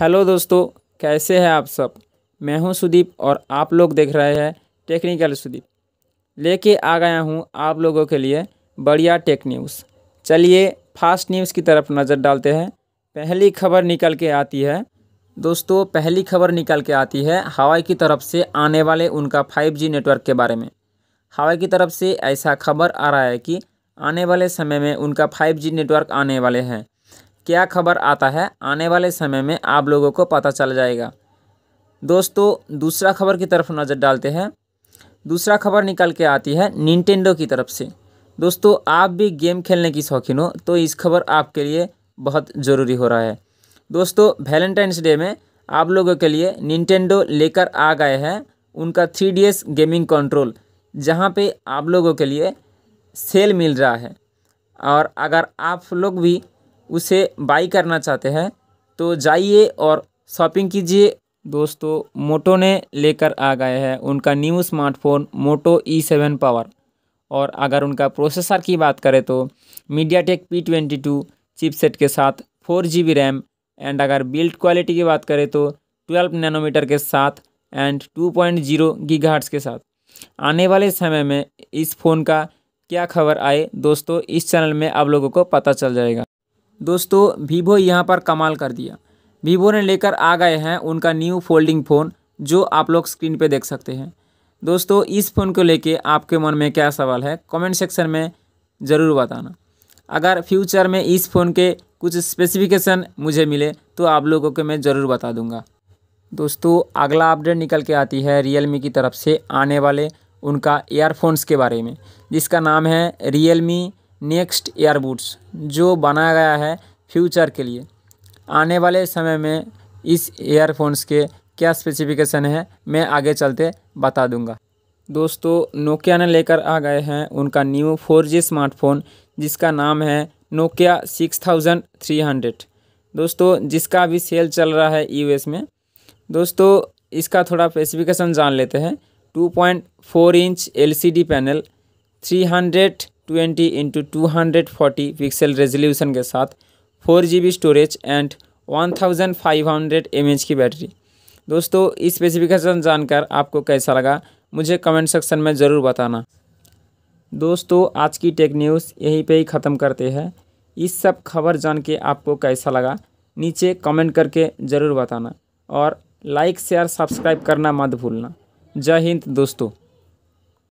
hello दोस्तों कैसे हैं आप सब मैं हूं सुदीप और आप लोग देख रहे हैं टेक्निकल सुदीप लेके आ गया हूं आप लोगों के लिए बढ़िया टेक न्यूज़ चलिए फास्ट न्यूज़ की तरफ नज़र डालते हैं पहली खबर निकल के आती है दोस्तों पहली खबर निकल के आती है हवाई की तरफ से आने वाले उनका फाइव नेटवर्क के बारे में हवाई की तरफ से ऐसा खबर आ रहा है कि आने वाले समय में उनका फाइव नेटवर्क आने वाले हैं क्या खबर आता है आने वाले समय में आप लोगों को पता चल जाएगा दोस्तों दूसरा खबर की तरफ नज़र डालते हैं दूसरा खबर निकल के आती है निन्टेंडो की तरफ से दोस्तों आप भी गेम खेलने की शौकीन हो तो इस खबर आपके लिए बहुत ज़रूरी हो रहा है दोस्तों वैलेंटाइंस डे में आप लोगों के लिए निन्टेंडो लेकर आ गए हैं उनका three D S gaming control जहाँ पे आप लोगों के लिए सेल मिल रहा है और अगर आप लोग भी उसे बाई करना चाहते हैं तो जाइए और शॉपिंग कीजिए दोस्तों मोटो ने लेकर आ गए हैं उनका new smartphone Moto E seven power और अगर उनका प्रोसेसर की बात करें तो MediaTek P twenty two chipset के साथ four G B RAM and अगर बिल्ड क्वालिटी की बात करें तो ट्वेल्व नैनोमीटर के साथ and two point zero gigahertz के साथ आने वाले समय में इस फ़ोन का क्या खबर आए दोस्तों इस चैनल में आप लोगों को पता चल जाएगा दोस्तों वीवो यहाँ पर कमाल कर दिया वीवो ने लेकर आ गए हैं उनका न्यू फोल्डिंग फ़ोन जो आप लोग स्क्रीन पे देख सकते हैं दोस्तों इस फ़ोन को लेके आपके मन में क्या सवाल है कमेंट सेक्शन में ज़रूर बताना अगर फ्यूचर में इस फ़ोन के कुछ स्पेसिफिकेशन मुझे मिले तो आप लोगों को मैं ज़रूर बता दूंगा दोस्तों अगला अपडेट निकल के आती है रियलमी की तरफ से आने वाले उनका एयरफोन्स के बारे में जिसका नाम है रियलमी नेक्स्ट एयरबुड्स जो बनाया गया है फ्यूचर के लिए आने वाले समय में इस एयरफोन्स के क्या स्पेसिफिकेशन है मैं आगे चलते बता दूंगा दोस्तों नोकिया ने लेकर आ गए हैं उनका न्यू फोर जी स्मार्टफोन जिसका नाम है Nokia six thousand three hundred दोस्तों जिसका अभी सेल चल रहा है यूएस e में दोस्तों इसका थोड़ा स्पेसिफिकेशन जान लेते हैं 2.4 inch LCD panel 300 twenty into two hundred forty pixel resolution के साथ four G B storage and one thousand five hundred M H की बैटरी दोस्तों इस स्पेसिफिकेशन जानकर आपको कैसा लगा मुझे कमेंट सेक्शन में ज़रूर बताना दोस्तों आज की टेक न्यूज़ यहीं पे ही ख़त्म करते हैं इस सब खबर जान के आपको कैसा लगा नीचे कमेंट करके ज़रूर बताना और लाइक शेयर सब्सक्राइब करना मत भूलना जय हिंद दोस्तों